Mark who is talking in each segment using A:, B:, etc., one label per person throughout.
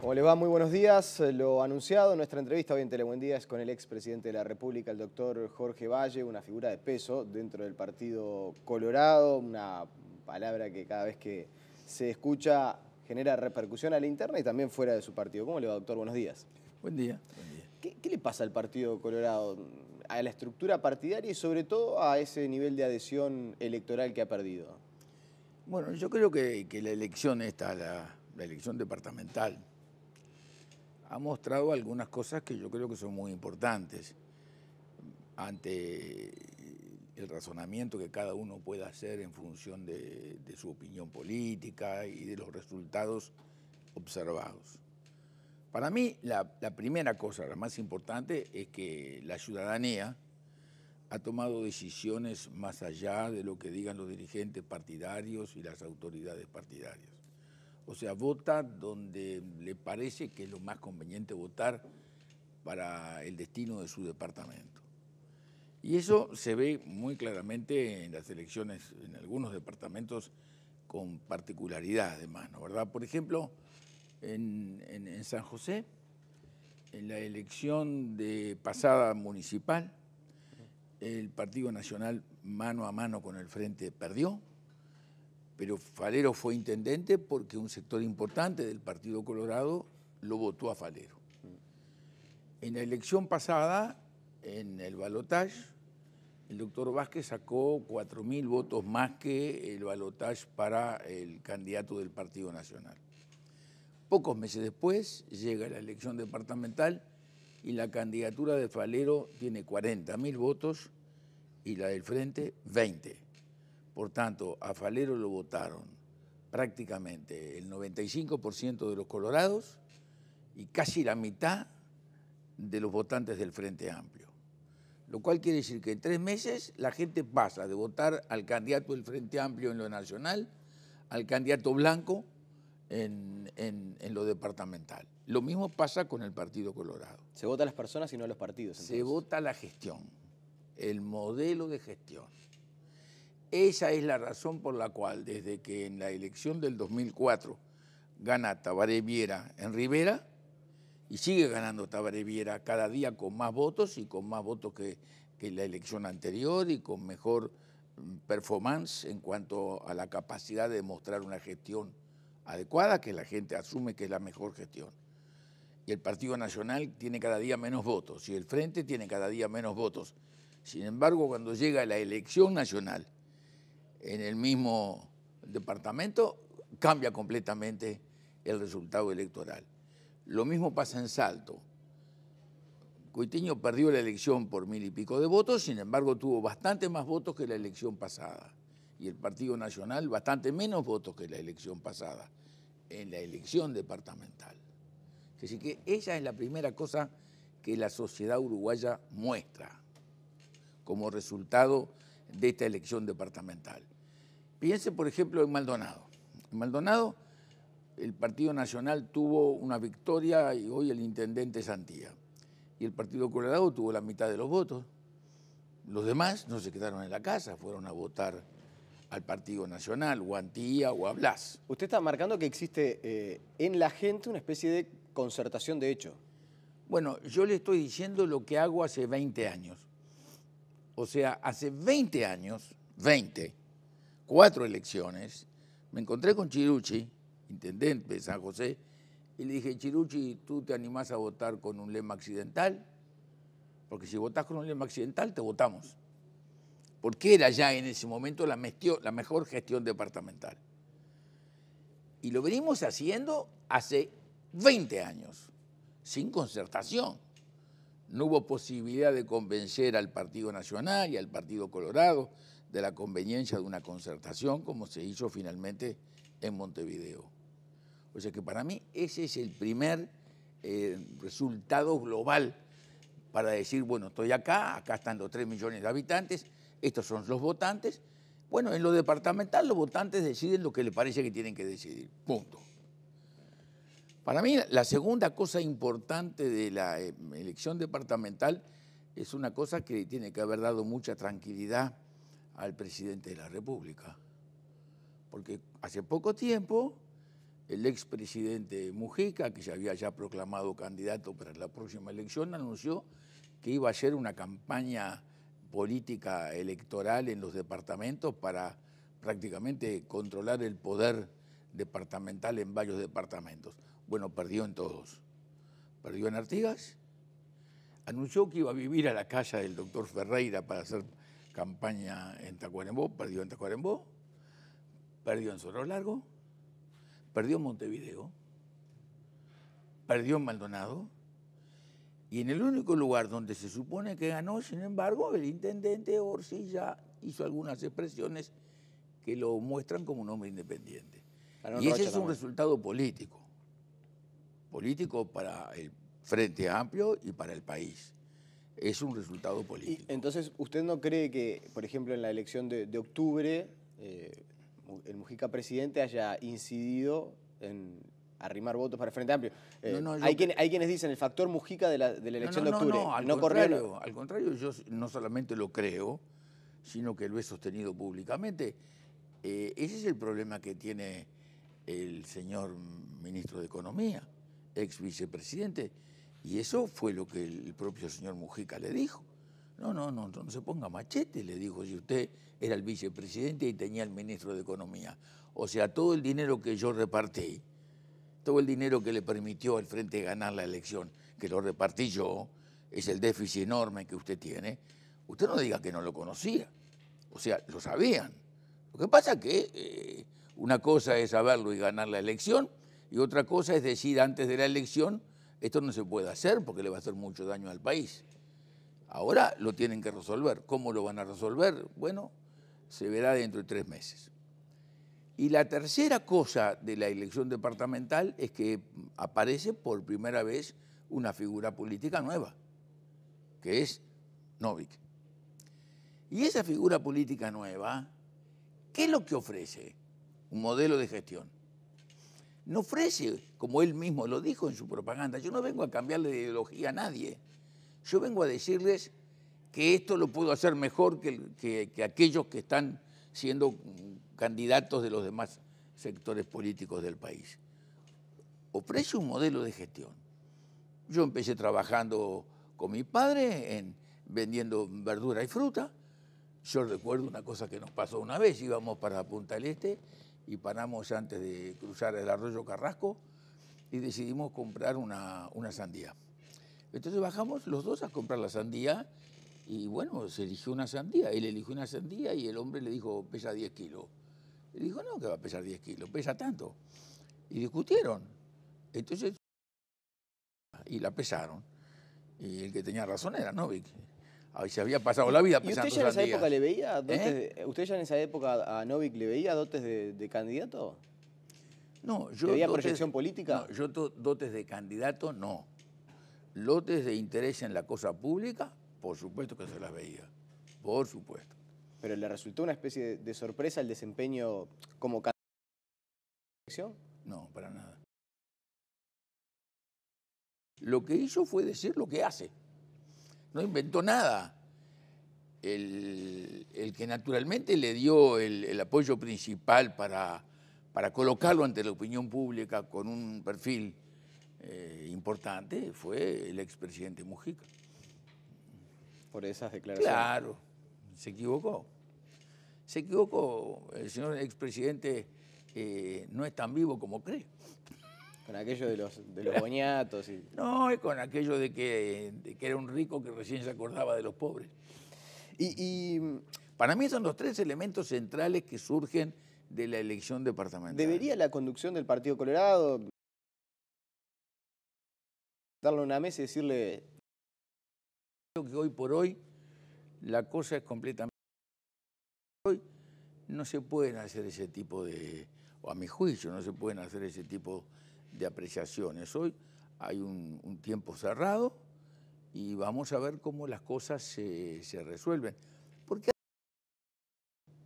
A: ¿Cómo le va? Muy buenos días. Eh, lo anunciado, nuestra entrevista hoy en Telebuen es con el expresidente de la República, el doctor Jorge Valle, una figura de peso dentro del Partido Colorado, una palabra que cada vez que se escucha genera repercusión a la interna y también fuera de su partido. ¿Cómo le va, doctor? Buenos días. Buen día. ¿Qué, le pasa al Partido Colorado, a la estructura partidaria y sobre todo a ese nivel de adhesión electoral que ha perdido? Bueno, yo creo que, la elección esta, la
B: elección departamental, ha mostrado algunas cosas que yo creo que son muy importantes ante el razonamiento que cada uno pueda hacer en función de, su opinión política y de los resultados observados. Para mí, la, primera cosa, la más importante, es que la ciudadanía ha tomado decisiones más allá de lo que digan los dirigentes partidarios y las autoridades partidarias. O sea, vota donde le parece que es lo más conveniente votar para el destino de su departamento. Y eso se ve muy claramente en las elecciones, en algunos departamentos con particularidad de mano. ¿verdad? Por ejemplo, en San José, en la elección de pasada municipal, el Partido Nacional mano a mano con el Frente perdió, pero Falero fue intendente porque un sector importante del Partido Colorado lo votó a Falero. En la elección pasada, en el balotaje, el doctor Vázquez sacó 4.000 votos más que el balotaje para el candidato del Partido Nacional. Pocos meses después llega la elección departamental y la candidatura de Falero tiene 40.000 votos y la del Frente 20. Por tanto, a Falero lo votaron prácticamente el 95% de los colorados y casi la mitad de los votantes del Frente Amplio. Lo cual quiere decir que en tres meses la gente pasa de votar al candidato del Frente Amplio en lo nacional al candidato blanco en, lo departamental. Lo mismo pasa con el Partido Colorado. Se vota a las personas y no a los partidos. Se vota la gestión, el modelo de gestión. Esa es la razón por la cual, desde que en la elección del 2004 gana Tabaré Viera en Rivera, y sigue ganando Tabaré Viera cada día con más votos y con más votos que, que la elección anterior y con mejor mm, performance en cuanto a la capacidad de mostrar una gestión adecuada que la gente asume que es la mejor gestión. Y el Partido Nacional tiene cada día menos votos y el Frente tiene cada día menos votos. Sin embargo, cuando llega la elección nacional, en el mismo departamento, cambia completamente el resultado electoral. Lo mismo pasa en Salto. Coitiño perdió la elección por mil y pico de votos, sin embargo tuvo bastante más votos que la elección pasada. Y el Partido Nacional bastante menos votos que la elección pasada, en la elección departamental. Así que esa es la primera cosa que la sociedad uruguaya muestra como resultado de esta elección departamental. Piense, por ejemplo, en Maldonado. En Maldonado, el Partido Nacional tuvo una victoria y hoy el intendente Santía. Y el Partido Colorado tuvo la mitad de los votos. Los demás no se quedaron en la casa, fueron a votar
A: al Partido Nacional, o Antía, o a Blas. Usted está marcando que existe eh, en la gente una especie de concertación de hecho.
B: Bueno, yo le estoy diciendo lo que hago hace 20 años. O sea, hace 20 años, 20, cuatro elecciones, me encontré con Chiruchi, intendente de San José, y le dije, Chiruchi, ¿tú te animás a votar con un lema accidental? Porque si votás con un lema accidental, te votamos. Porque era ya en ese momento la, la mejor gestión departamental. Y lo venimos haciendo hace 20 años, sin concertación no hubo posibilidad de convencer al Partido Nacional y al Partido Colorado de la conveniencia de una concertación como se hizo finalmente en Montevideo. O sea que para mí ese es el primer eh, resultado global para decir, bueno, estoy acá, acá están los 3 millones de habitantes, estos son los votantes. Bueno, en lo departamental los votantes deciden lo que les parece que tienen que decidir. Punto. Para mí, la segunda cosa importante de la eh, elección departamental es una cosa que tiene que haber dado mucha tranquilidad al presidente de la República. Porque hace poco tiempo, el expresidente Mujica, que ya había ya proclamado candidato para la próxima elección, anunció que iba a hacer una campaña política electoral en los departamentos para prácticamente controlar el poder departamental en varios departamentos. Bueno, perdió en todos. Perdió en Artigas. Anunció que iba a vivir a la casa del doctor Ferreira para hacer campaña en Tacuarembó. Perdió en Tacuarembó. Perdió en Zorro Largo. Perdió en Montevideo. Perdió en Maldonado. Y en el único lugar donde se supone que ganó, sin embargo, el intendente Orsi hizo algunas expresiones que lo muestran como un hombre independiente. y ese es un resultado político
A: político para el Frente Amplio y para el país. Es un resultado político. entonces, ¿usted no cree que, por ejemplo, en la elección de, octubre, eh, el Mujica presidente haya incidido en arrimar votos para el Frente Amplio? Eh, hay, quien, hay, quienes dicen el factor Mujica de la, elección de octubre. No, al, contrario,
B: al contrario, yo no solamente lo creo, sino que lo he sostenido públicamente. Eh, ese es el problema que tiene el señor ministro de Economía ex vicepresidente, y eso fue lo que el propio señor Mujica le dijo. No, no, no, no se ponga machete, le dijo, si usted era el vicepresidente y tenía el ministro de Economía. O sea, todo el dinero que yo repartí, todo el dinero que le permitió al frente ganar la elección, que lo repartí yo, es el déficit enorme que usted tiene, usted no diga que no lo conocía. O sea, lo sabían. Lo que pasa es que eh, una cosa es saberlo y ganar la elección, y otra cosa es decir antes de la elección, esto no se puede hacer porque le va a hacer mucho daño al país. Ahora lo tienen que resolver. ¿Cómo lo van a resolver? Bueno, se verá dentro de tres meses. Y la tercera cosa de la elección departamental es que aparece por primera vez una figura política nueva, que es Novik. Y esa figura política nueva, ¿qué es lo que ofrece? Un modelo de gestión no ofrece, como él mismo lo dijo en su propaganda, yo no vengo a cambiarle de ideología a nadie, yo vengo a decirles que esto lo puedo hacer mejor que, aquellos que están siendo candidatos de los demás sectores políticos del país. Ofrece un modelo de gestión. Yo empecé trabajando con mi padre en, vendiendo verdura y fruta. Yo recuerdo una cosa que nos pasó una vez, íbamos para Punta del Este y paramos antes de cruzar el arroyo Carrasco y decidimos comprar una, una sandía. Entonces bajamos los dos a comprar la sandía y bueno, se eligió una sandía. Él eligió una sandía y el hombre le dijo, pesa 10 kilos. Él dijo, no, que va a pesar 10 kilos, pesa tanto. Y discutieron. Entonces, y la pesaron. Y el que tenía razón era Novik se había pasado la vida ¿Y usted ya en esa época le
A: veía ¿Eh? ¿Usted ya en esa época a Novik le veía dotes de, candidato?
B: No, yo. ¿Le veía proyección política? No, yo dotes de candidato no. Lotes de interés en la cosa pública,
A: por supuesto que se las veía. Por supuesto. ¿Pero le resultó una especie de, de sorpresa el desempeño como candidato? No, para nada. Lo que hizo fue decir lo que hace
B: no inventó nada. El, que naturalmente le dio el, apoyo principal para, para, colocarlo ante la opinión pública con un perfil eh, importante fue el expresidente Mujica. Por esas declaraciones. Claro, se equivocó. Se equivocó. El señor expresidente eh, no es tan vivo como cree.
A: Con aquello de los, de los boñatos. Y...
B: No, es con aquello de que, que, era un rico que recién se acordaba de los pobres. Y, para mí son los tres elementos centrales
A: que surgen de la elección departamental. ¿Debería la conducción del Partido Colorado darle una mesa y decirle...
B: Creo que hoy por hoy la cosa es completamente... Hoy no se pueden hacer ese tipo de, o a mi juicio, no se pueden hacer ese tipo de de apreciaciones. Hoy hay un, tiempo cerrado y vamos a ver cómo las cosas se, se resuelven. Porque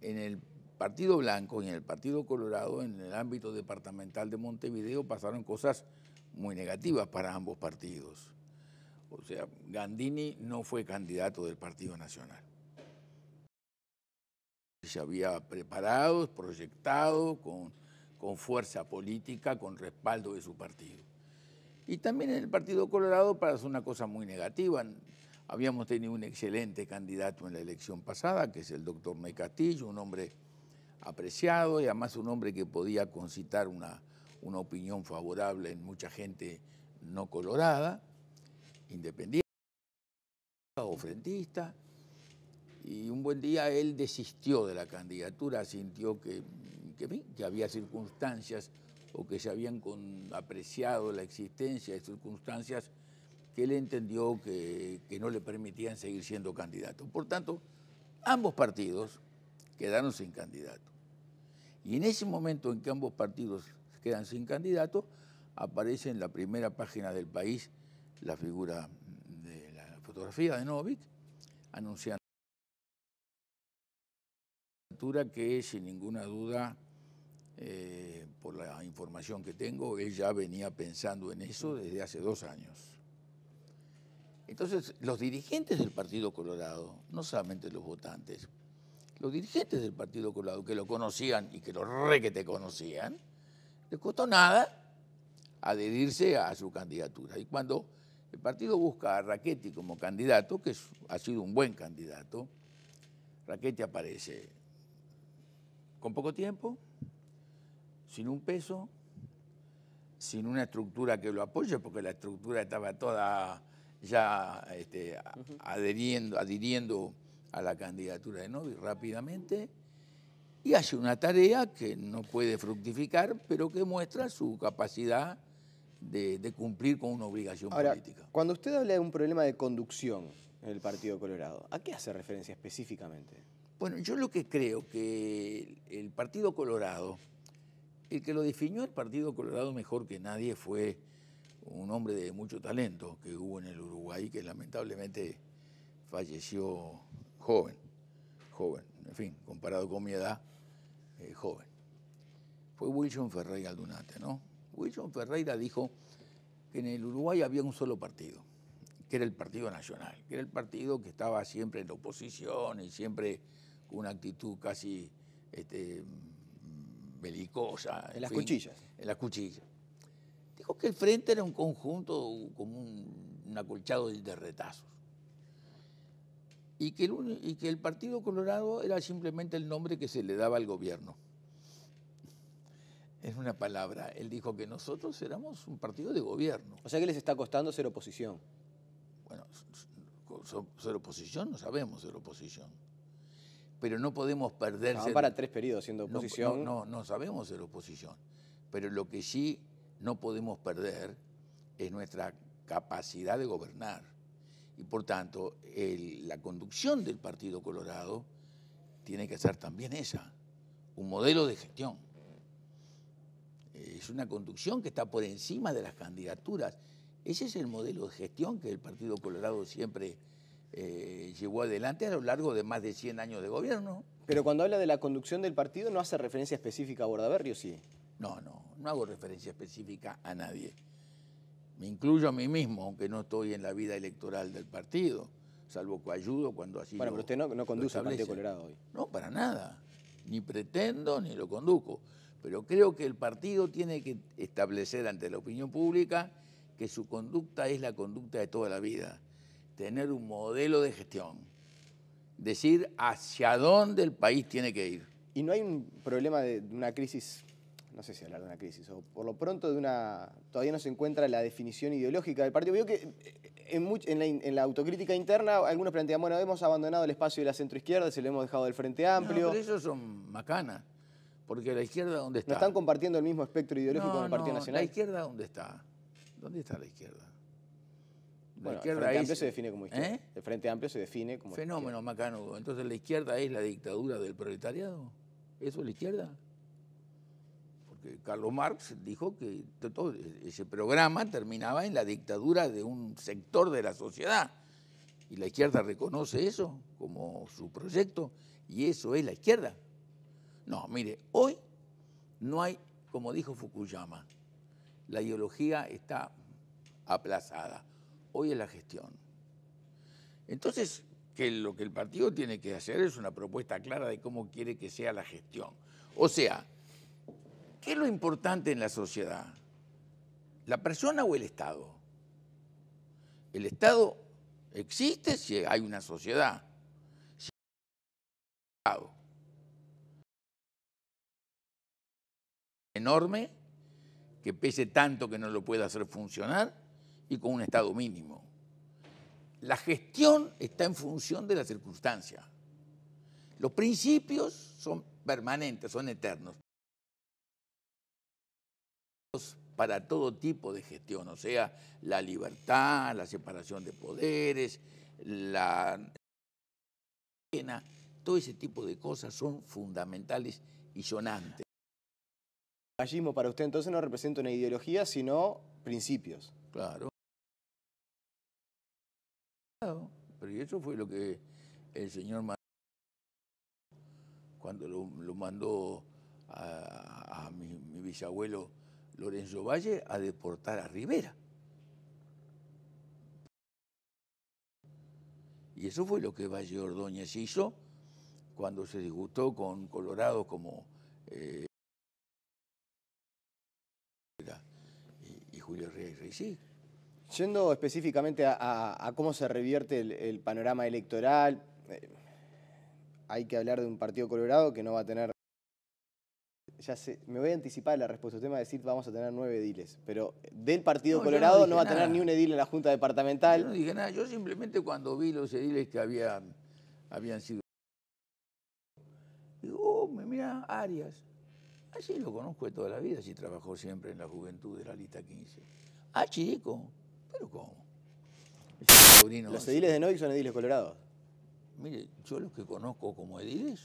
B: en el Partido Blanco y en el Partido Colorado, en el ámbito departamental de Montevideo, pasaron cosas muy negativas para ambos partidos. O sea, Gandini no fue candidato del Partido Nacional. Se había preparado, proyectado con con fuerza política, con respaldo de su partido. Y también en el Partido Colorado para hacer una cosa muy negativa. Habíamos tenido un excelente candidato en la elección pasada, que es el doctor Mecatillo, Castillo, un hombre apreciado y además un hombre que podía concitar una, una opinión favorable en mucha gente no colorada, independiente o frentista, y un buen día él desistió de la candidatura, sintió que, que, había circunstancias o que se habían apreciado la existencia de circunstancias que él entendió que, que, no le permitían seguir siendo candidato. Por tanto, ambos partidos quedaron sin candidato. Y en ese momento en que ambos partidos quedan sin candidato, aparece en la primera página del país la figura de la fotografía de Novik anunciando que sin ninguna duda, eh, por la información que tengo, él ya venía pensando en eso desde hace dos años. Entonces, los dirigentes del Partido Colorado, no solamente los votantes, los dirigentes del Partido Colorado que lo conocían y que lo requete conocían, les costó nada adherirse a su candidatura. Y cuando el partido busca a Raquetti como candidato, que ha sido un buen candidato, Raquetti aparece con poco tiempo, sin un peso, sin una estructura que lo apoye, porque la estructura estaba toda ya este, adheriendo, adhiriendo a la candidatura de Novi rápidamente y hace una tarea que no puede fructificar, pero que muestra su capacidad
A: de, cumplir con una obligación política. Cuando usted habla de un problema de conducción en el Partido Colorado, ¿a qué hace referencia específicamente?
B: Bueno, yo lo que creo que el Partido Colorado, el que lo definió el Partido Colorado mejor que nadie fue un hombre de mucho talento que hubo en el Uruguay, que lamentablemente falleció joven, joven, en fin, comparado con mi edad, eh, joven. Fue Wilson Ferreira Aldunate, ¿no? Wilson Ferreira dijo que en el Uruguay había un solo partido, que era el Partido Nacional, que era el partido que estaba siempre en oposición y siempre una actitud casi este, belicosa. En, las cuchillas. En las cuchillas. Dijo que el frente era un conjunto, como un, acolchado de retazos. Y que, y que el Partido Colorado era simplemente el nombre que se le daba al gobierno. Es una palabra. Él dijo que nosotros éramos un partido de gobierno. O sea que les está costando ser oposición. Bueno, ser oposición no sabemos ser oposición pero no podemos perderse. No, para tres periodos siendo oposición. No, no, sabemos ser oposición, pero lo que sí no podemos perder es nuestra capacidad de gobernar. Y por tanto, la conducción del Partido Colorado tiene que ser también esa, un modelo de gestión. Es una conducción que está por encima de las candidaturas. Ese es el modelo de gestión que el Partido Colorado siempre
A: llegó eh, llevó adelante a lo largo de más de 100 años de gobierno. Pero cuando habla de la conducción del partido, ¿no hace referencia específica a Bordaberrio, sí? No,
B: no, no hago referencia específica a nadie. Me incluyo a mí mismo, aunque no estoy en la vida electoral del partido, salvo que ayudo cuando así Bueno, pero usted no, no conduce al Partido Colorado hoy. No, para nada. Ni pretendo ni lo conduzco. Pero creo que el partido tiene que establecer ante la opinión pública que su conducta es la conducta de toda la vida tener un modelo
A: de gestión, decir hacia dónde el país tiene que ir. ¿Y no hay un problema de una crisis, no sé si hablar de una crisis, o por lo pronto de una, todavía no se encuentra la definición ideológica del partido? Veo que eh, en, en, la, autocrítica interna algunos plantean, bueno, hemos abandonado el espacio de la centroizquierda, se lo hemos dejado del Frente Amplio. pero
B: eso son macanas,
A: porque la izquierda dónde está. ¿No están compartiendo el mismo espectro ideológico no, con el Partido Nacional? la
B: izquierda dónde está. ¿Dónde está la izquierda?
A: La ¿Eh? izquierda el Frente Amplio se define como izquierda.
B: El Frente Amplio se define como Fenómeno, Entonces, ¿la izquierda es la dictadura del proletariado? ¿Eso es la izquierda? Porque Carlos Marx dijo que ese programa terminaba en la dictadura de un sector de la sociedad. Y la izquierda reconoce eso como su proyecto y eso es la izquierda. No, mire, hoy no hay, como dijo Fukuyama, la ideología está aplazada hoy es la gestión. Entonces, que lo que el partido tiene que hacer es una propuesta clara de cómo quiere que sea la gestión. O sea, ¿qué es lo importante en la sociedad? ¿La persona o el Estado? El Estado existe si hay una sociedad. Si hay un Estado. enorme que pese tanto que no lo pueda hacer funcionar y con un Estado mínimo. La gestión está en función de la circunstancia. Los principios son permanentes, son eternos. Para todo tipo de gestión, o sea, la libertad, la separación de poderes, la
A: todo ese tipo de cosas son fundamentales y sonantes. El para usted entonces no representa una ideología, sino principios.
B: Claro. eso fue lo que el señor mandó cuando lo, mandó a, mi, bisabuelo Lorenzo Valle a deportar a Rivera. Y eso fue lo que Valle Ordóñez hizo cuando se disgustó con Colorado como
A: eh, y, y Julio Reyes Reyes. Yendo específicamente a, cómo se revierte el, panorama electoral, eh, hay que hablar de un partido colorado que no va a tener... Ya sé, me voy a anticipar la respuesta. Usted me va a decir vamos a tener nueve ediles, pero del partido colorado no, va a tener ni un edil en la Junta Departamental. Yo no
B: dije nada, yo simplemente cuando vi los ediles que habían habían sido... Digo, oh, me mira, Arias. Así lo conozco de toda la vida, así trabajó siempre en la juventud de la lista 15. Ah, chico, ¿Pero cómo?
A: Los ediles de Noy son ediles
B: colorados. Mire, yo los que conozco como ediles,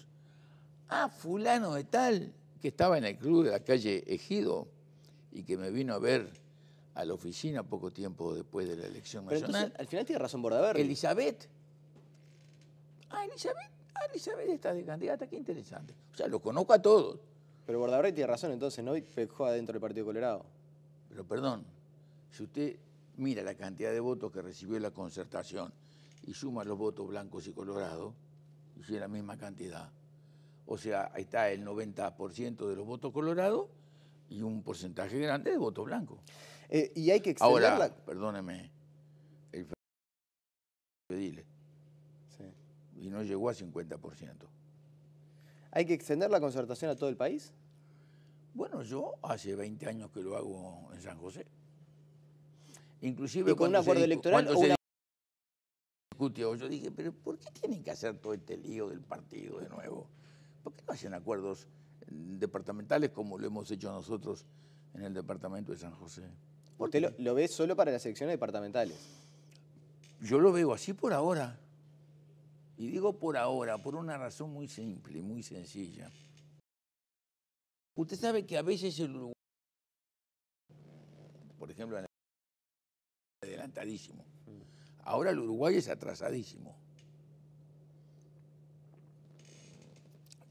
B: ah, fulano de tal, que estaba en el club de la calle Ejido y que me vino a ver a la oficina poco tiempo después de la elección Pero al final tiene razón Bordaberry. Elizabeth. Ah, Elizabeth. Ah, Elizabeth está de candidata, qué interesante.
A: O sea, los conozco a todos. Pero Bordaberry tiene razón entonces, Noy fijó adentro del Partido Colorado. Pero perdón,
B: si usted mira la cantidad de votos que recibió la concertación y suma los votos blancos y colorados, y si es la misma cantidad. O sea, ahí está el 90% de los votos colorados y un porcentaje grande de votos blancos. Eh,
A: y hay que extenderla.
B: perdóneme, el Sí. Y no llegó a 50%.
A: ¿Hay que extender la concertación a todo el país?
B: Bueno, yo hace 20 años que lo hago en San José. Inclusive con un acuerdo electoral o discutió, yo dije, pero ¿por qué tienen que hacer todo este lío del partido de nuevo? ¿Por qué no hacen acuerdos mm, departamentales como lo hemos hecho nosotros en el departamento de San José? ¿Usted lo, lo ve solo para las elecciones departamentales? Yo lo veo así por ahora. Y digo por ahora, por una razón muy simple, muy sencilla. Usted sabe que a veces el Uruguay, por ejemplo, en adelantadísimo. Ahora el Uruguay es atrasadísimo.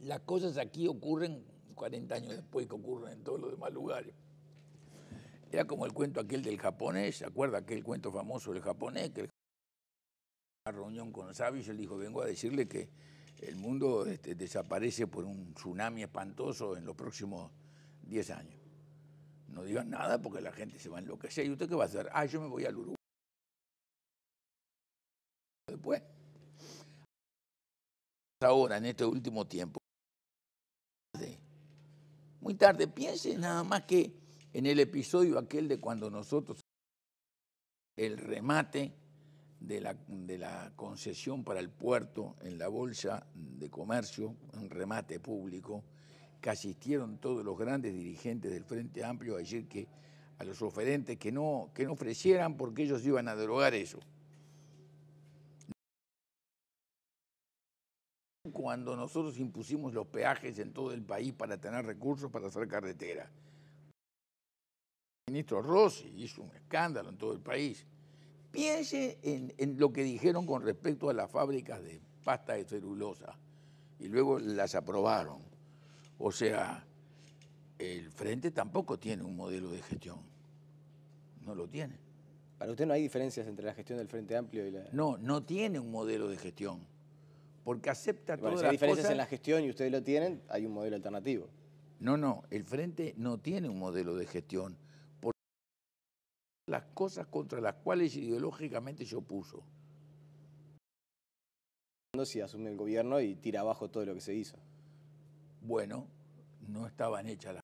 B: Las cosas aquí ocurren 40 años después que ocurren en todos los demás lugares. Era como el cuento aquel del japonés, ¿se acuerda aquel cuento famoso del japonés? Que el una reunión con sabios él dijo, vengo a decirle que el mundo este, desaparece por un tsunami espantoso en los próximos 10 años. No digan nada porque la gente se va a enloquecer. ¿Y usted qué va a hacer? Ah, yo me voy al Uruguay. Bueno, pues. Ahora, en este último tiempo, muy tarde, piensen nada más que en el episodio aquel de cuando nosotros, el remate de la, de la concesión para el puerto en la bolsa de comercio, un remate público, que asistieron todos los grandes dirigentes del Frente Amplio a decir que a los oferentes que no, que no ofrecieran porque ellos iban a derogar eso. cuando nosotros impusimos los peajes en todo el país para tener recursos para hacer carretera. El ministro Rossi hizo un escándalo en todo el país. Piense en, lo que dijeron con respecto a las fábricas de pasta de celulosa y luego las aprobaron. O sea, el Frente tampoco tiene un modelo de gestión. No lo tiene.
A: ¿Para usted no hay diferencias entre la gestión del Frente Amplio y la...? No, no tiene un modelo de gestión porque acepta todas si hay diferencias en la gestión y ustedes lo tienen, hay un modelo alternativo.
B: No, no, el Frente no tiene un modelo de gestión por las
A: cosas contra las cuales ideológicamente puso. opuso. Si asume el gobierno y tira abajo todo lo que se hizo. Bueno, no estaban hechas las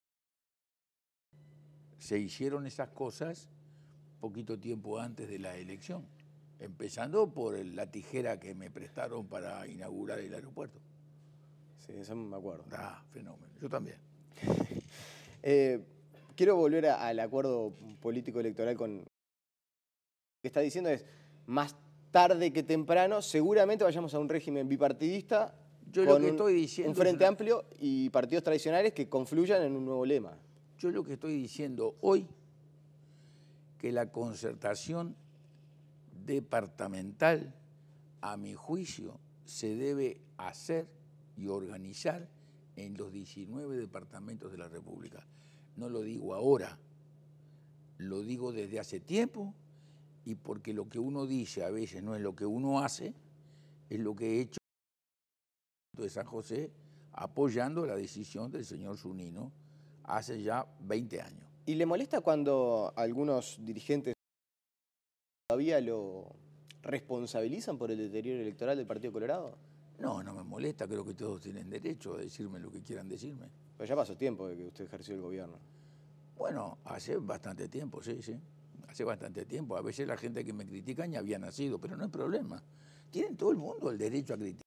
A: Se hicieron esas cosas
B: poquito tiempo antes de la elección empezando por la tijera que me prestaron para inaugurar el
A: aeropuerto. Sí, eso me acuerdo. Ah, fenómeno. Yo también. Eh, quiero volver al acuerdo político electoral con... Lo que está diciendo es, más tarde que temprano, seguramente vayamos a un régimen bipartidista yo lo que estoy diciendo un frente amplio y partidos tradicionales que confluyan en un nuevo lema. Yo lo que estoy diciendo hoy,
B: que la concertación departamental, a mi juicio, se debe hacer y organizar en los 19 departamentos de la República. No lo digo ahora, lo digo desde hace tiempo y porque lo que uno dice a veces no es lo que uno hace, es lo que he hecho de San José apoyando la decisión del
A: señor Zunino hace ya 20 años. ¿Y le molesta cuando algunos dirigentes lo responsabilizan por el deterioro electoral del Partido Colorado? No, no me molesta, creo que todos tienen derecho a decirme lo que quieran decirme.
B: Pero ya pasó tiempo de que usted ejerció el gobierno. Bueno, hace bastante tiempo, sí, sí. Hace bastante tiempo. A veces la gente que me critica ni había nacido, pero no hay problema. Tienen todo el mundo el derecho a criticar.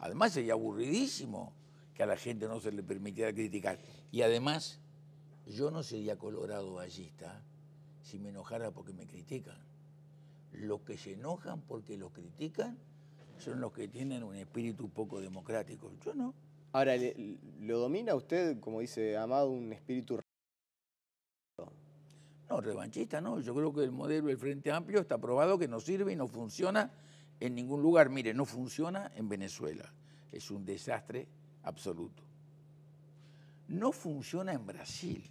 B: Además sería aburridísimo que a la gente no se le permitiera criticar. Y además, yo no sería colorado ballista si me enojara porque me critican. Los que se enojan porque los
A: critican son los que tienen un espíritu poco democrático. Yo no. Ahora, ¿lo domina usted, como dice Amado, un espíritu
B: no, revanchista no. Yo creo que el modelo del Frente Amplio está probado que no sirve y no funciona en ningún lugar. Mire, no funciona en Venezuela. Es un desastre absoluto. No funciona en Brasil.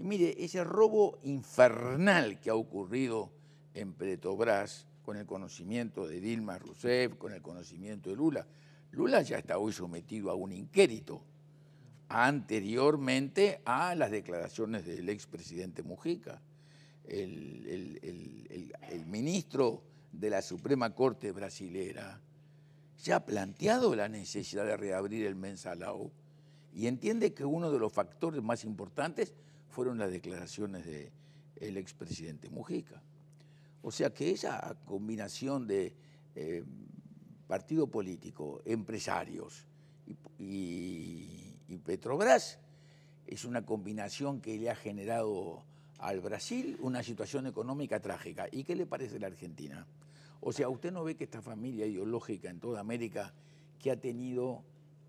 B: Y mire, ese robo infernal que ha ocurrido en Pretobras, con el conocimiento de Dilma Rousseff, con el conocimiento de Lula, Lula ya está hoy sometido a un inquérito, anteriormente a las declaraciones del expresidente Mujica. El, ministro de la Suprema Corte brasilera ya ha planteado la necesidad de reabrir el Mensalao y entiende que uno de los factores más importantes fueron las declaraciones del expresidente Mujica. O sea que esa combinación de eh, partido político, empresarios y, Petrobras es una combinación que le ha generado al Brasil una situación económica trágica. ¿Y qué le parece a la Argentina? O sea, usted no ve que esta familia ideológica en toda América que ha tenido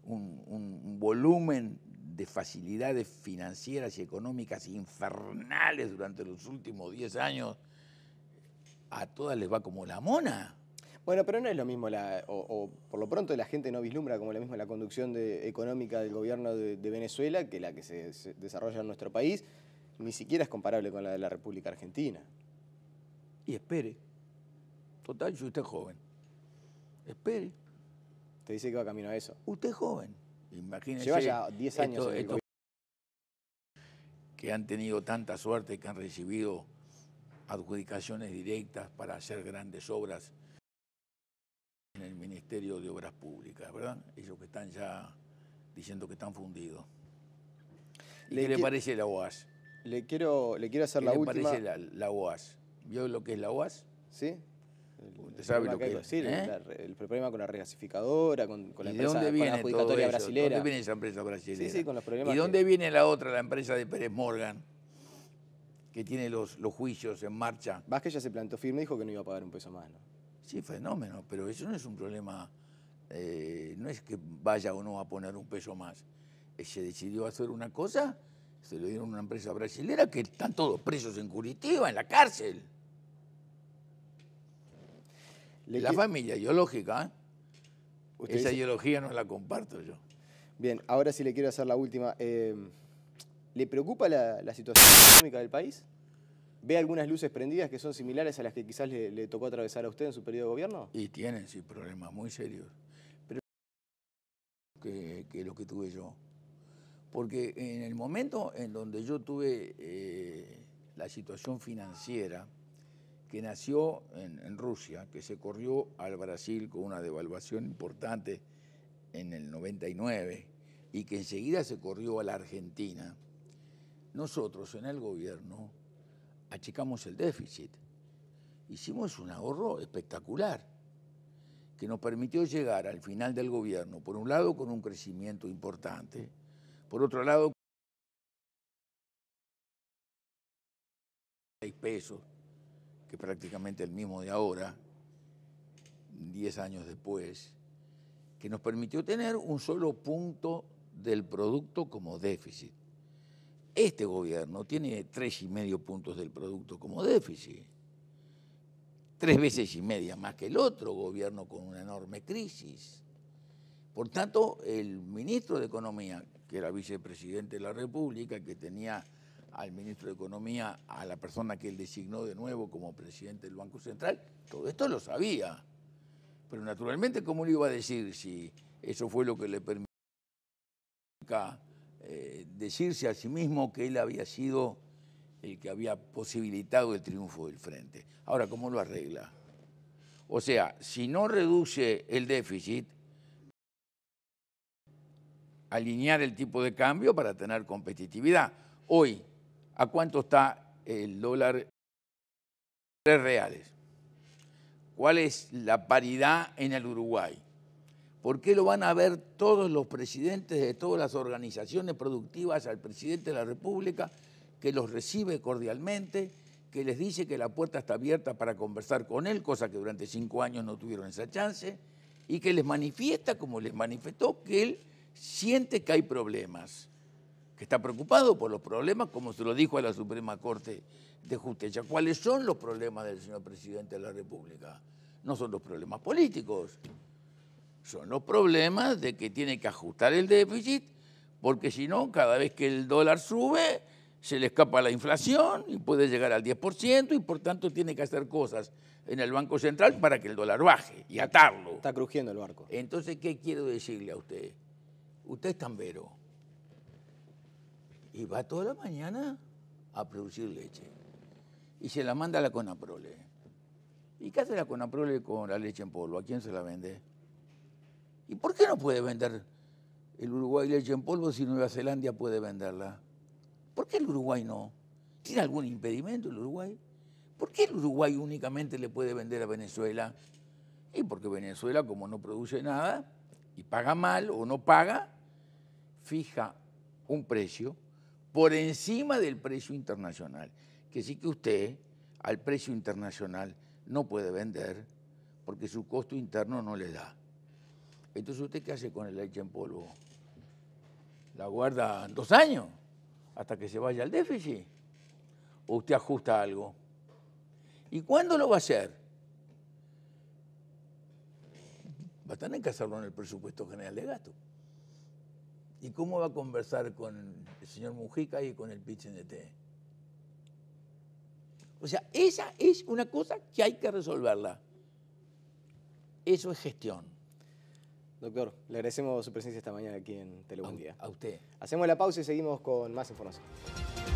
B: un, un volumen facilidades financieras y económicas infernales
A: durante los últimos 10 años, a todas les va como la mona. Bueno, pero no es lo mismo, la, o, por lo pronto la gente no vislumbra como lo mismo la conducción económica del gobierno de, Venezuela que la que se, desarrolla en nuestro país, ni siquiera es comparable con la de la República Argentina. Y espere. Total, si usted es joven. Espere. Te dice que va camino a eso. Usted es joven. Imagínense.
B: que han tenido tanta suerte, que han recibido adjudicaciones directas para hacer grandes obras en el Ministerio de Obras Públicas, ¿verdad? Ellos que están ya diciendo que están fundidos. ¿Qué le parece
A: la OAS? Le quiero, le quiero hacer la última. ¿Qué le parece la OAS? ¿Vio lo que es la OAS? Sí. Usted sabe lo que, ¿eh? el problema con la regasificadora, con, la empresa, dónde viene con la adjudicatoria ¿Dónde viene esa empresa brasileña? ¿Y dónde
B: viene la otra, la empresa de Pérez Morgan, que tiene los, los juicios en marcha? Vázquez ya se plantó firme y dijo que no iba a pagar un peso más, ¿no? Sí, fenómeno, pero eso no es un problema, eh, no es que vaya o no a poner un peso más. Eh, se decidió hacer una cosa, se lo dieron a una empresa brasilera que están todos presos en Curitiba, en la cárcel la
A: familia ideológica, ¿eh? Esa
B: ideología no la comparto yo.
A: Bien, ahora sí le quiero hacer la última. Em, ¿Le preocupa la, situación económica del país? ¿Ve algunas luces prendidas que son similares a las que quizás le, tocó atravesar a usted en su periodo de gobierno?
B: Y tienen, sí, problemas muy serios. Pero que, que lo que tuve yo. Porque en el momento en donde yo tuve eh, la situación financiera, que nació en, Rusia, que se corrió al Brasil con una devaluación importante en el 99 y que enseguida se corrió a la Argentina, nosotros en el gobierno achicamos el déficit. Hicimos un ahorro espectacular que nos permitió llegar al final del gobierno, por un lado con un crecimiento importante, por otro lado con pesos que prácticamente el mismo de ahora, 10 años después, que nos permitió tener un solo punto del producto como déficit. Este gobierno tiene tres y medio puntos del producto como déficit, tres veces y media más que el otro gobierno con una enorme crisis. Por tanto, el ministro de Economía, que era vicepresidente de la República, que tenía al ministro de Economía, a la persona que él designó de nuevo como presidente del Banco Central, todo esto lo sabía. Pero naturalmente, ¿cómo le iba a decir si eso fue lo que le permitió eh, decirse a sí mismo que él había sido el que había posibilitado el triunfo del frente? Ahora, ¿cómo lo arregla? O sea, si no reduce el déficit, alinear el tipo de cambio para tener competitividad. Hoy, ¿A cuánto está el dólar? Tres reales. ¿Cuál es la paridad en el Uruguay? ¿Por qué lo van a ver todos los presidentes de todas las organizaciones productivas al presidente de la República, que los recibe cordialmente, que les dice que la puerta está abierta para conversar con él, cosa que durante cinco años no tuvieron esa chance, y que les manifiesta, como les manifestó, que él siente que hay problemas está preocupado por los problemas, como se lo dijo a la Suprema Corte de Justicia. ¿Cuáles son los problemas del señor presidente de la República? No son los problemas políticos, son los problemas de que tiene que ajustar el déficit, porque si no, cada vez que el dólar sube, se le escapa la inflación y puede llegar al 10% y por tanto tiene que hacer cosas en el Banco Central para que el dólar baje y atarlo. Está crujiendo el barco. Entonces, ¿qué quiero decirle a usted? Usted es tambero y va toda la mañana a producir leche. Y se la manda a la Conaprole. ¿Y qué hace la Conaprole con la leche en polvo? ¿A quién se la vende? ¿Y por qué no puede vender el Uruguay leche en polvo si Nueva Zelanda puede venderla? ¿Por qué el Uruguay no? ¿Tiene algún impedimento el Uruguay? ¿Por qué el Uruguay únicamente le puede vender a Venezuela? Y porque Venezuela, como no produce nada y paga mal o no paga, fija un precio por encima del precio internacional. Que sí que usted al precio internacional no puede vender porque su costo interno no le da. Entonces, ¿usted qué hace con el leche en polvo? La guarda dos años hasta que se vaya al déficit. ¿O usted ajusta algo? ¿Y cuándo lo va a hacer? Va a tener que hacerlo en el presupuesto general de gasto. ¿Y cómo va a conversar con el señor Mujica y con el T?
A: O sea, esa es una cosa que hay que resolverla. Eso es gestión. Doctor, le agradecemos su presencia esta mañana aquí en Telebundía. a usted. Hacemos la pausa y seguimos con más información.